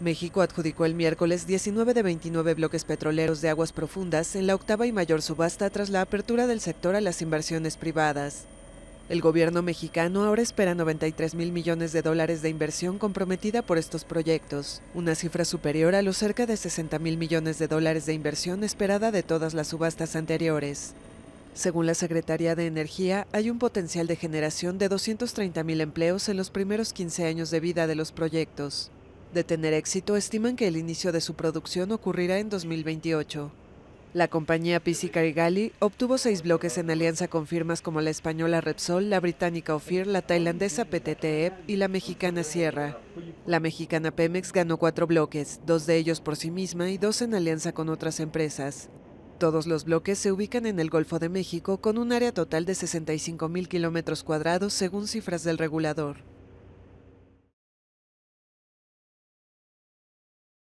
México adjudicó el miércoles 19 de 29 bloques petroleros de aguas profundas en la octava y mayor subasta tras la apertura del sector a las inversiones privadas. El gobierno mexicano ahora espera 93 mil millones de dólares de inversión comprometida por estos proyectos, una cifra superior a los cerca de 60 mil millones de dólares de inversión esperada de todas las subastas anteriores. Según la Secretaría de Energía, hay un potencial de generación de 230 mil empleos en los primeros 15 años de vida de los proyectos. De tener éxito, estiman que el inicio de su producción ocurrirá en 2028. La compañía y obtuvo seis bloques en alianza con firmas como la española Repsol, la británica Ofir, la tailandesa PTTEP e y la mexicana Sierra. La mexicana Pemex ganó cuatro bloques, dos de ellos por sí misma y dos en alianza con otras empresas. Todos los bloques se ubican en el Golfo de México con un área total de 65.000 kilómetros cuadrados según cifras del regulador.